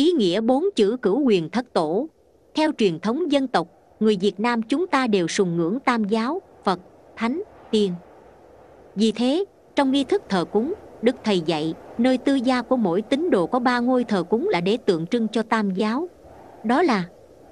ý nghĩa bốn chữ cửu quyền thất tổ theo truyền thống dân tộc người việt nam chúng ta đều sùng ngưỡng tam giáo phật thánh tiên vì thế trong nghi thức thờ cúng đức thầy dạy nơi tư gia của mỗi tín đồ có ba ngôi thờ cúng là để tượng trưng cho tam giáo đó là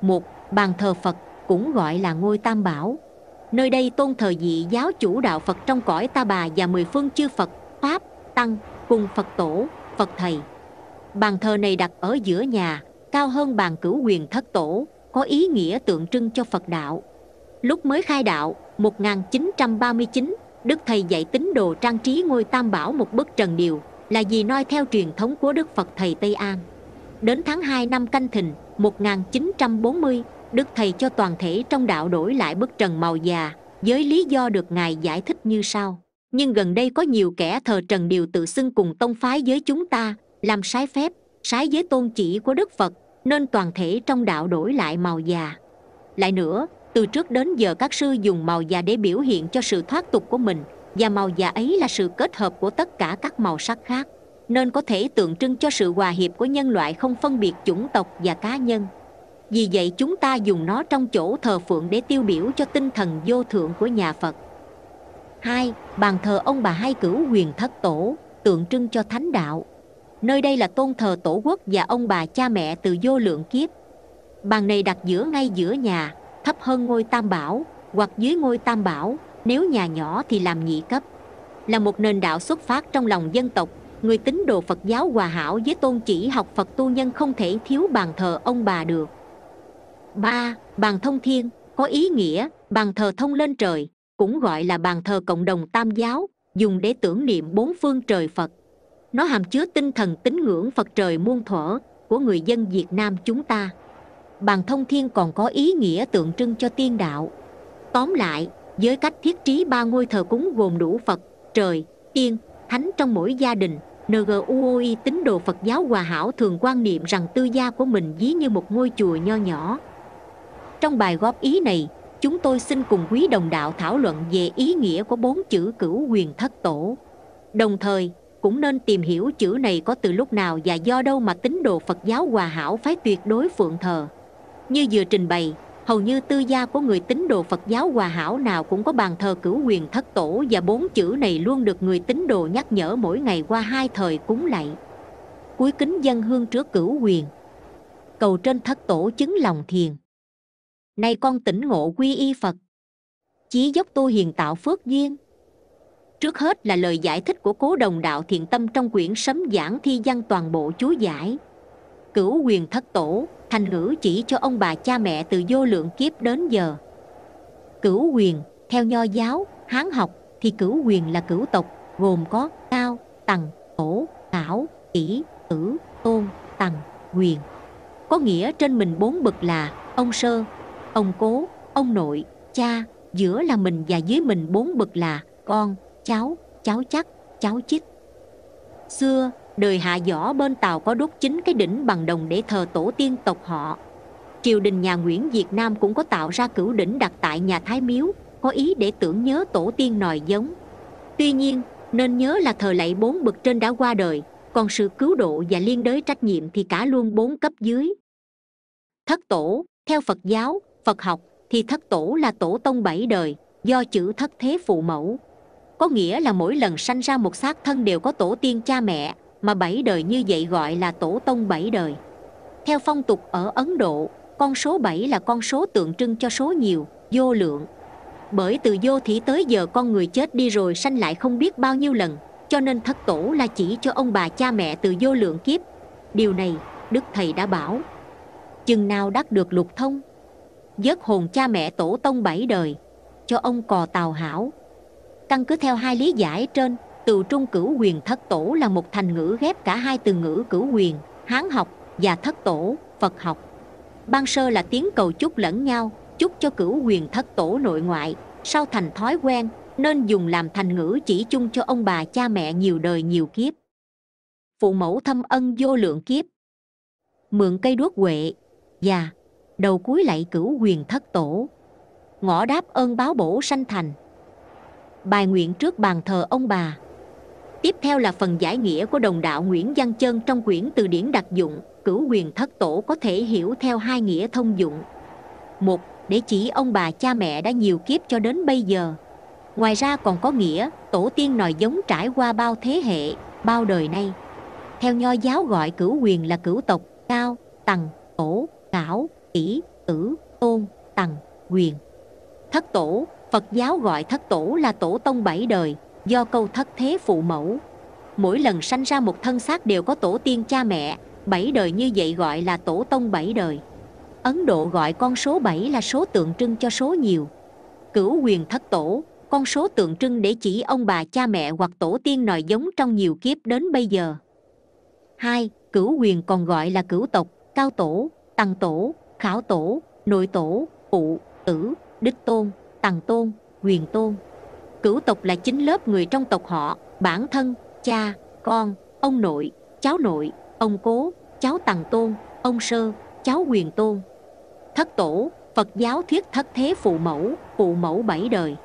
một bàn thờ phật cũng gọi là ngôi tam bảo nơi đây tôn thờ dị giáo chủ đạo phật trong cõi ta bà và mười phương chư phật pháp tăng cùng phật tổ phật thầy Bàn thờ này đặt ở giữa nhà, cao hơn bàn cửu quyền thất tổ, có ý nghĩa tượng trưng cho Phật đạo. Lúc mới khai đạo, 1939, Đức Thầy dạy tín đồ trang trí ngôi Tam Bảo một bức trần điều, là vì noi theo truyền thống của Đức Phật Thầy Tây An. Đến tháng 2 năm Canh Thìn 1940, Đức Thầy cho toàn thể trong đạo đổi lại bức trần màu già, với lý do được Ngài giải thích như sau. Nhưng gần đây có nhiều kẻ thờ trần điều tự xưng cùng tông phái với chúng ta, làm trái phép trái giới tôn chỉ của đức phật nên toàn thể trong đạo đổi lại màu già lại nữa từ trước đến giờ các sư dùng màu già để biểu hiện cho sự thoát tục của mình và màu già ấy là sự kết hợp của tất cả các màu sắc khác nên có thể tượng trưng cho sự hòa hiệp của nhân loại không phân biệt chủng tộc và cá nhân vì vậy chúng ta dùng nó trong chỗ thờ phượng để tiêu biểu cho tinh thần vô thượng của nhà phật hai bàn thờ ông bà hai cửu huyền thất tổ tượng trưng cho thánh đạo nơi đây là tôn thờ tổ quốc và ông bà cha mẹ từ vô lượng kiếp bàn này đặt giữa ngay giữa nhà thấp hơn ngôi tam bảo hoặc dưới ngôi tam bảo nếu nhà nhỏ thì làm nhị cấp là một nền đạo xuất phát trong lòng dân tộc người tín đồ phật giáo hòa hảo với tôn chỉ học phật tu nhân không thể thiếu bàn thờ ông bà được ba bàn thông thiên có ý nghĩa bàn thờ thông lên trời cũng gọi là bàn thờ cộng đồng tam giáo dùng để tưởng niệm bốn phương trời phật nó hàm chứa tinh thần tín ngưỡng phật trời muôn thuở của người dân việt nam chúng ta bàn thông thiên còn có ý nghĩa tượng trưng cho tiên đạo tóm lại với cách thiết trí ba ngôi thờ cúng gồm đủ phật trời tiên thánh trong mỗi gia đình nguoi tín đồ phật giáo hòa hảo thường quan niệm rằng tư gia của mình ví như một ngôi chùa nho nhỏ trong bài góp ý này chúng tôi xin cùng quý đồng đạo thảo luận về ý nghĩa của bốn chữ cửu quyền thất tổ đồng thời cũng nên tìm hiểu chữ này có từ lúc nào và do đâu mà tín đồ Phật giáo hòa hảo phái tuyệt đối phượng thờ. Như vừa trình bày, hầu như tư gia của người tín đồ Phật giáo hòa hảo nào cũng có bàn thờ cửu quyền thất tổ và bốn chữ này luôn được người tín đồ nhắc nhở mỗi ngày qua hai thời cúng lạy. Cuối kính dân hương trước cửu quyền, cầu trên thất tổ chứng lòng thiền. Nay con tỉnh ngộ quy y Phật, chí dốc tu hiền tạo phước duyên, trước hết là lời giải thích của cố đồng đạo thiện tâm trong quyển sấm giảng thi văn toàn bộ chú giải cửu quyền thất tổ thành ngữ chỉ cho ông bà cha mẹ từ vô lượng kiếp đến giờ cửu quyền theo nho giáo hán học thì cửu quyền là cửu tộc gồm có cao tầng tổ thảo kỷ tử tôn tầng quyền có nghĩa trên mình bốn bậc là ông sơ ông cố ông nội cha giữa là mình và dưới mình bốn bậc là con cháu, cháu chắc, cháu chít. Xưa, đời hạ võ bên Tàu có đốt chính cái đỉnh bằng đồng để thờ tổ tiên tộc họ. Triều đình nhà Nguyễn Việt Nam cũng có tạo ra cửu đỉnh đặt tại nhà Thái Miếu, có ý để tưởng nhớ tổ tiên nòi giống. Tuy nhiên, nên nhớ là thờ lạy bốn bậc trên đã qua đời, còn sự cứu độ và liên đới trách nhiệm thì cả luôn bốn cấp dưới. Thất tổ, theo Phật giáo, Phật học, thì thất tổ là tổ tông bảy đời, do chữ thất thế phụ mẫu, có nghĩa là mỗi lần sanh ra một xác thân đều có tổ tiên cha mẹ, mà bảy đời như vậy gọi là tổ tông bảy đời. Theo phong tục ở Ấn Độ, con số bảy là con số tượng trưng cho số nhiều, vô lượng. Bởi từ vô thủy tới giờ con người chết đi rồi sanh lại không biết bao nhiêu lần, cho nên thất tổ là chỉ cho ông bà cha mẹ từ vô lượng kiếp. Điều này, Đức Thầy đã bảo. Chừng nào đắc được lục thông, giớt hồn cha mẹ tổ tông bảy đời, cho ông cò tàu hảo, Căn cứ theo hai lý giải trên, từ trung cửu quyền thất tổ là một thành ngữ ghép cả hai từ ngữ cửu quyền, Hán học và thất tổ, Phật học. Ban sơ là tiếng cầu chúc lẫn nhau, chúc cho cửu quyền thất tổ nội ngoại, sau thành thói quen, nên dùng làm thành ngữ chỉ chung cho ông bà cha mẹ nhiều đời nhiều kiếp. Phụ mẫu thâm ân vô lượng kiếp, mượn cây đuốc huệ, và đầu cuối lại cửu quyền thất tổ. Ngõ đáp ơn báo bổ sanh thành bài nguyện trước bàn thờ ông bà tiếp theo là phần giải nghĩa của đồng đạo nguyễn văn chơn trong quyển từ điển đặc dụng cửu quyền thất tổ có thể hiểu theo hai nghĩa thông dụng một để chỉ ông bà cha mẹ đã nhiều kiếp cho đến bây giờ ngoài ra còn có nghĩa tổ tiên nòi giống trải qua bao thế hệ bao đời nay theo nho giáo gọi cửu quyền là cửu tộc cao tằng tổ cảo kỷ tử tôn tằng quyền thất tổ Phật giáo gọi thất tổ là tổ tông bảy đời do câu thất thế phụ mẫu. Mỗi lần sanh ra một thân xác đều có tổ tiên cha mẹ, bảy đời như vậy gọi là tổ tông bảy đời. Ấn Độ gọi con số 7 là số tượng trưng cho số nhiều. Cửu quyền thất tổ, con số tượng trưng để chỉ ông bà cha mẹ hoặc tổ tiên nòi giống trong nhiều kiếp đến bây giờ. 2. Cửu quyền còn gọi là cửu tộc, cao tổ, tăng tổ, khảo tổ, nội tổ, phụ, tử, đích tôn tằng tôn quyền tôn cửu tộc là chính lớp người trong tộc họ bản thân cha con ông nội cháu nội ông cố cháu tằng tôn ông sơ cháu quyền tôn thất tổ phật giáo thuyết thất thế phụ mẫu phụ mẫu bảy đời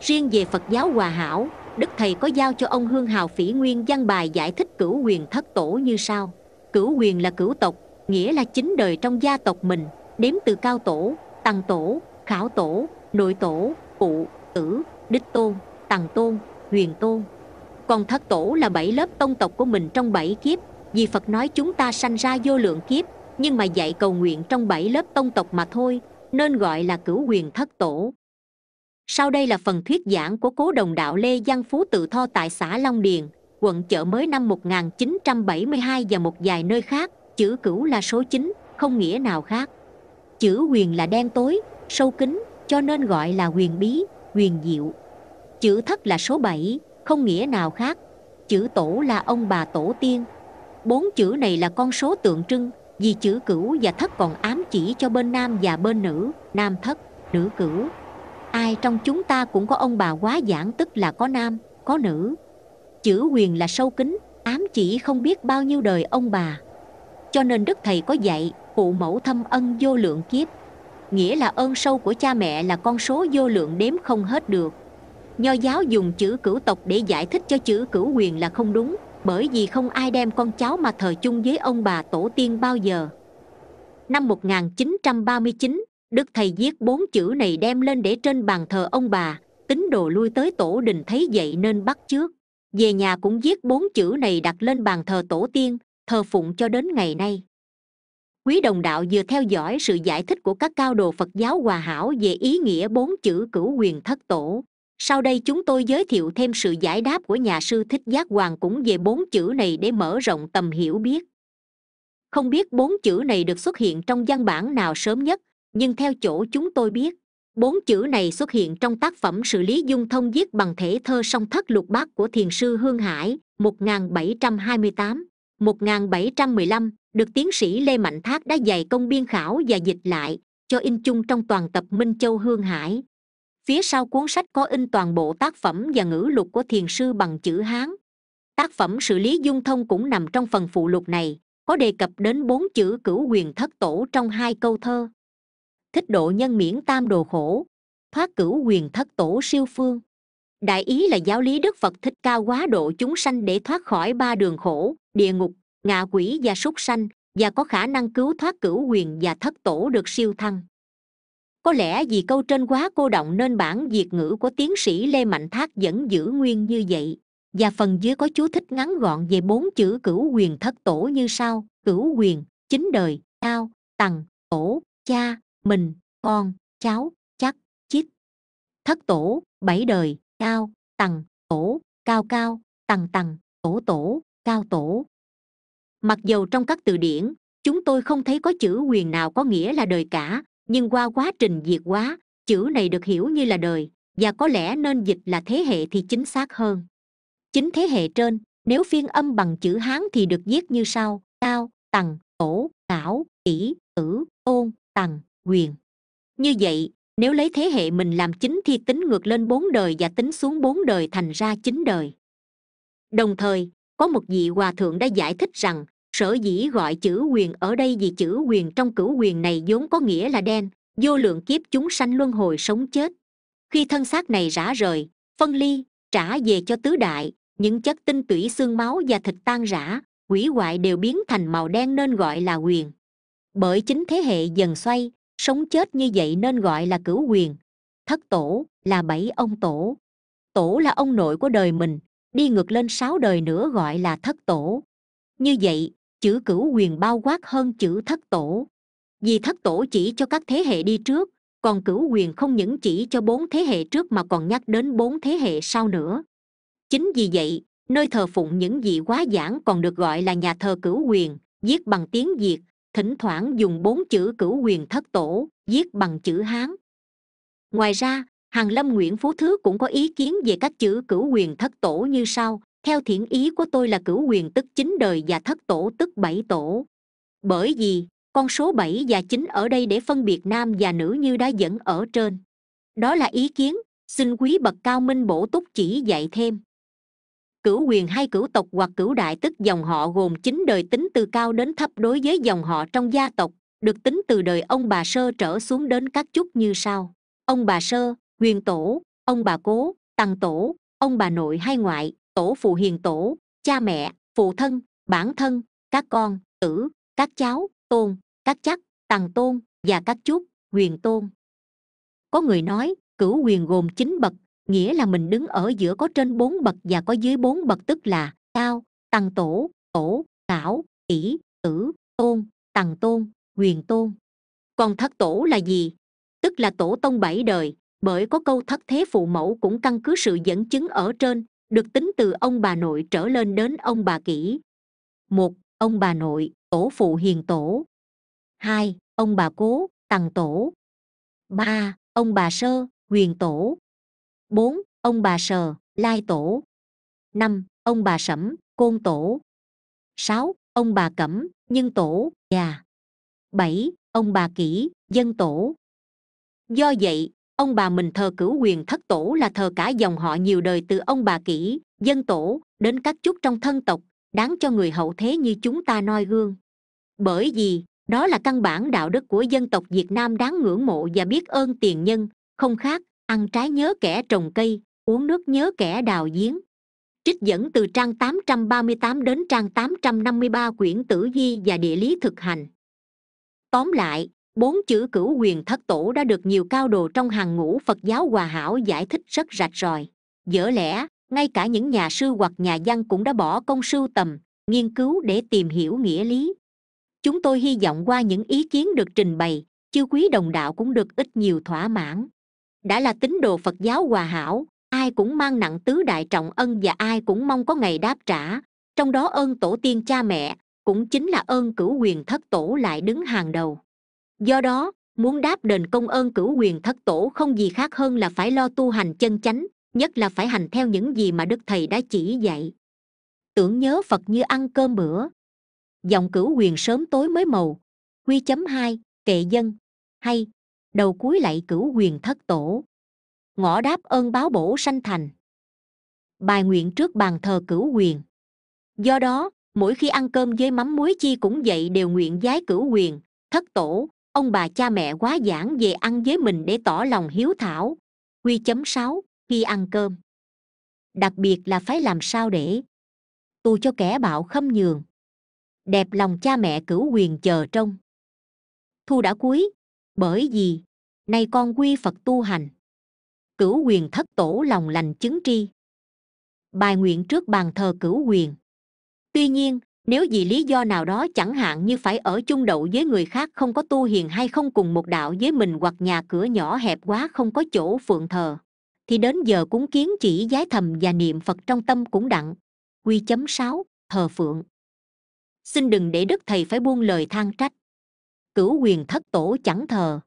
riêng về phật giáo hòa hảo đức thầy có giao cho ông hương hào phỉ nguyên văn bài giải thích cửu quyền thất tổ như sau cửu quyền là cửu tộc nghĩa là chính đời trong gia tộc mình đếm từ cao tổ tăng tổ khảo tổ, nội tổ, phụ tử, đích tôn, tàng tôn, huyền tôn. Còn thất tổ là bảy lớp tông tộc của mình trong bảy kiếp, vì Phật nói chúng ta sanh ra vô lượng kiếp, nhưng mà dạy cầu nguyện trong bảy lớp tông tộc mà thôi, nên gọi là cửu huyền thất tổ. Sau đây là phần thuyết giảng của cố đồng đạo Lê Giang Phú Tự Tho tại xã Long Điền, quận chợ mới năm 1972 và một vài nơi khác, chữ cửu là số 9, không nghĩa nào khác. Chữ huyền là đen tối, sâu kín cho nên gọi là huyền bí, huyền diệu. Chữ thất là số 7, không nghĩa nào khác. Chữ tổ là ông bà tổ tiên. Bốn chữ này là con số tượng trưng vì chữ cửu và thất còn ám chỉ cho bên nam và bên nữ, nam thất, nữ cửu. Ai trong chúng ta cũng có ông bà quá giảng tức là có nam, có nữ. Chữ huyền là sâu kín, ám chỉ không biết bao nhiêu đời ông bà. Cho nên Đức Thầy có dạy phụ mẫu thâm ân vô lượng kiếp nghĩa là ơn sâu của cha mẹ là con số vô lượng đếm không hết được. Nho giáo dùng chữ cửu tộc để giải thích cho chữ cửu quyền là không đúng, bởi vì không ai đem con cháu mà thờ chung với ông bà tổ tiên bao giờ. Năm 1939, Đức Thầy viết bốn chữ này đem lên để trên bàn thờ ông bà, tín đồ lui tới tổ đình thấy vậy nên bắt trước. Về nhà cũng viết bốn chữ này đặt lên bàn thờ tổ tiên, thờ phụng cho đến ngày nay quý đồng đạo vừa theo dõi sự giải thích của các cao đồ phật giáo hòa hảo về ý nghĩa bốn chữ cửu quyền thất tổ sau đây chúng tôi giới thiệu thêm sự giải đáp của nhà sư thích giác hoàng cũng về bốn chữ này để mở rộng tầm hiểu biết không biết bốn chữ này được xuất hiện trong văn bản nào sớm nhất nhưng theo chỗ chúng tôi biết bốn chữ này xuất hiện trong tác phẩm sự lý dung thông viết bằng thể thơ song thất lục bát của thiền sư hương hải 1728, 1715, được tiến sĩ lê mạnh thác đã dày công biên khảo và dịch lại cho in chung trong toàn tập minh châu hương hải phía sau cuốn sách có in toàn bộ tác phẩm và ngữ lục của thiền sư bằng chữ hán tác phẩm xử lý dung thông cũng nằm trong phần phụ lục này có đề cập đến bốn chữ cửu quyền thất tổ trong hai câu thơ thích độ nhân miễn tam đồ khổ thoát cửu quyền thất tổ siêu phương đại ý là giáo lý đức phật thích cao quá độ chúng sanh để thoát khỏi ba đường khổ địa ngục ngạ quỷ và súc sanh và có khả năng cứu thoát cửu quyền và thất tổ được siêu thăng có lẽ vì câu trên quá cô động nên bản việt ngữ của tiến sĩ lê mạnh thác vẫn giữ nguyên như vậy và phần dưới có chú thích ngắn gọn về bốn chữ cửu quyền thất tổ như sau cửu quyền chính đời cao tằng tổ cha mình con cháu chắc chít thất tổ bảy đời cao tằng tổ cao cao tằng tằng tổ tổ cao tổ mặc dầu trong các từ điển chúng tôi không thấy có chữ quyền nào có nghĩa là đời cả nhưng qua quá trình diệt quá, chữ này được hiểu như là đời và có lẽ nên dịch là thế hệ thì chính xác hơn chính thế hệ trên nếu phiên âm bằng chữ hán thì được viết như sau cao tằng tổ tảo kỷ tử ôn tằng quyền như vậy nếu lấy thế hệ mình làm chính thì tính ngược lên bốn đời và tính xuống bốn đời thành ra chín đời đồng thời có một vị hòa thượng đã giải thích rằng sở dĩ gọi chữ quyền ở đây vì chữ quyền trong cửu quyền này vốn có nghĩa là đen vô lượng kiếp chúng sanh luân hồi sống chết khi thân xác này rã rời phân ly trả về cho tứ đại những chất tinh tủy xương máu và thịt tan rã quỷ hoại đều biến thành màu đen nên gọi là quyền bởi chính thế hệ dần xoay sống chết như vậy nên gọi là cửu quyền thất tổ là bảy ông tổ tổ là ông nội của đời mình đi ngược lên sáu đời nữa gọi là thất tổ như vậy chữ cửu quyền bao quát hơn chữ thất tổ vì thất tổ chỉ cho các thế hệ đi trước còn cửu quyền không những chỉ cho bốn thế hệ trước mà còn nhắc đến bốn thế hệ sau nữa chính vì vậy nơi thờ phụng những vị quá giảng còn được gọi là nhà thờ cửu quyền viết bằng tiếng việt thỉnh thoảng dùng bốn chữ cửu quyền thất tổ viết bằng chữ hán ngoài ra hàng lâm nguyễn phú thứ cũng có ý kiến về các chữ cửu quyền thất tổ như sau theo thiện ý của tôi là cửu quyền tức chín đời và thất tổ tức bảy tổ bởi vì con số bảy và chín ở đây để phân biệt nam và nữ như đã dẫn ở trên đó là ý kiến xin quý bậc cao minh bổ túc chỉ dạy thêm cửu quyền hay cửu tộc hoặc cửu đại tức dòng họ gồm chín đời tính từ cao đến thấp đối với dòng họ trong gia tộc được tính từ đời ông bà sơ trở xuống đến các chút như sau ông bà sơ nguyên tổ ông bà cố tăng tổ ông bà nội hay ngoại tổ phụ hiền tổ cha mẹ phụ thân bản thân các con tử các cháu tôn các chắc tằng tôn và các chút huyền tôn có người nói cửu quyền gồm chín bậc nghĩa là mình đứng ở giữa có trên bốn bậc và có dưới bốn bậc tức là cao tăng tổ tổ cảo kỷ tử tôn tằng tôn huyền tôn còn thất tổ là gì tức là tổ tông bảy đời bởi có câu thất thế phụ mẫu cũng căn cứ sự dẫn chứng ở trên được tính từ ông bà nội trở lên đến ông bà kỹ một ông bà nội tổ phụ hiền tổ hai ông bà cố tằng tổ ba ông bà sơ huyền tổ bốn ông bà sờ lai tổ năm ông bà sẩm côn tổ sáu ông bà cẩm nhân tổ già bảy ông bà kỹ dân tổ do vậy ông bà mình thờ cửu quyền thất tổ là thờ cả dòng họ nhiều đời từ ông bà kỹ dân tổ đến các chút trong thân tộc đáng cho người hậu thế như chúng ta noi gương bởi vì đó là căn bản đạo đức của dân tộc việt nam đáng ngưỡng mộ và biết ơn tiền nhân không khác ăn trái nhớ kẻ trồng cây uống nước nhớ kẻ đào giếng trích dẫn từ trang 838 đến trang 853 quyển tử vi và địa lý thực hành tóm lại bốn chữ cửu quyền thất tổ đã được nhiều cao đồ trong hàng ngũ phật giáo hòa hảo giải thích rất rạch ròi dở lẽ ngay cả những nhà sư hoặc nhà văn cũng đã bỏ công sưu tầm nghiên cứu để tìm hiểu nghĩa lý chúng tôi hy vọng qua những ý kiến được trình bày chư quý đồng đạo cũng được ít nhiều thỏa mãn đã là tín đồ phật giáo hòa hảo ai cũng mang nặng tứ đại trọng ân và ai cũng mong có ngày đáp trả trong đó ơn tổ tiên cha mẹ cũng chính là ơn cửu quyền thất tổ lại đứng hàng đầu do đó muốn đáp đền công ơn cửu quyền thất tổ không gì khác hơn là phải lo tu hành chân chánh nhất là phải hành theo những gì mà đức thầy đã chỉ dạy tưởng nhớ phật như ăn cơm bữa dòng cửu quyền sớm tối mới màu quy chấm hai kệ dân hay đầu cuối lại cửu quyền thất tổ ngõ đáp ơn báo bổ sanh thành bài nguyện trước bàn thờ cửu quyền do đó mỗi khi ăn cơm với mắm muối chi cũng vậy đều nguyện giái cửu quyền thất tổ ông bà cha mẹ quá giảng về ăn với mình để tỏ lòng hiếu thảo quy chấm sáu khi ăn cơm đặc biệt là phải làm sao để tu cho kẻ bạo khâm nhường đẹp lòng cha mẹ cửu quyền chờ trông thu đã cuối bởi vì nay con quy phật tu hành cửu quyền thất tổ lòng lành chứng tri bài nguyện trước bàn thờ cửu quyền tuy nhiên nếu vì lý do nào đó chẳng hạn như phải ở chung đậu với người khác không có tu hiền hay không cùng một đạo với mình hoặc nhà cửa nhỏ hẹp quá không có chỗ phượng thờ thì đến giờ cúng kiến chỉ giái thầm và niệm phật trong tâm cũng đặng quy chấm sáu thờ phượng xin đừng để đức thầy phải buông lời than trách cửu quyền thất tổ chẳng thờ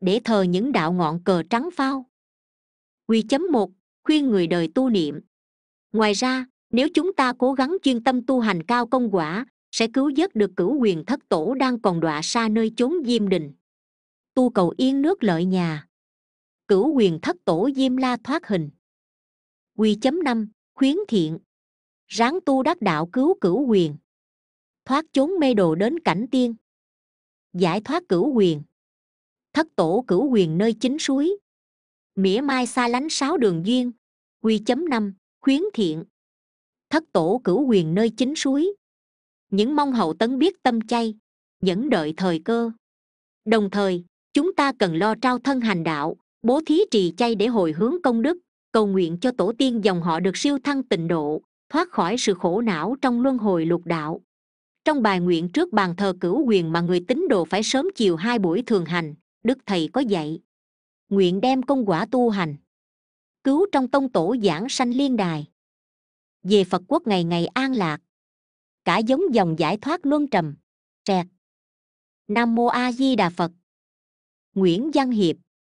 để thờ những đạo ngọn cờ trắng phao quy chấm một khuyên người đời tu niệm ngoài ra nếu chúng ta cố gắng chuyên tâm tu hành cao công quả sẽ cứu vớt được cửu quyền thất tổ đang còn đọa xa nơi chốn diêm đình tu cầu yên nước lợi nhà cửu quyền thất tổ diêm la thoát hình quy chấm năm khuyến thiện ráng tu đắc đạo cứu cửu quyền thoát chốn mê đồ đến cảnh tiên giải thoát cửu quyền thất tổ cửu quyền nơi chính suối mỉa mai xa lánh sáu đường duyên quy chấm năm khuyến thiện thất tổ cửu quyền nơi chính suối những mong hậu tấn biết tâm chay nhẫn đợi thời cơ đồng thời chúng ta cần lo trao thân hành đạo bố thí trì chay để hồi hướng công đức cầu nguyện cho tổ tiên dòng họ được siêu thăng tịnh độ thoát khỏi sự khổ não trong luân hồi lục đạo trong bài nguyện trước bàn thờ cửu quyền mà người tín đồ phải sớm chiều hai buổi thường hành đức thầy có dạy nguyện đem công quả tu hành cứu trong tông tổ giảng sanh liên đài về phật quốc ngày ngày an lạc cả giống dòng giải thoát luân trầm trẹt nam mô a di đà phật nguyễn văn hiệp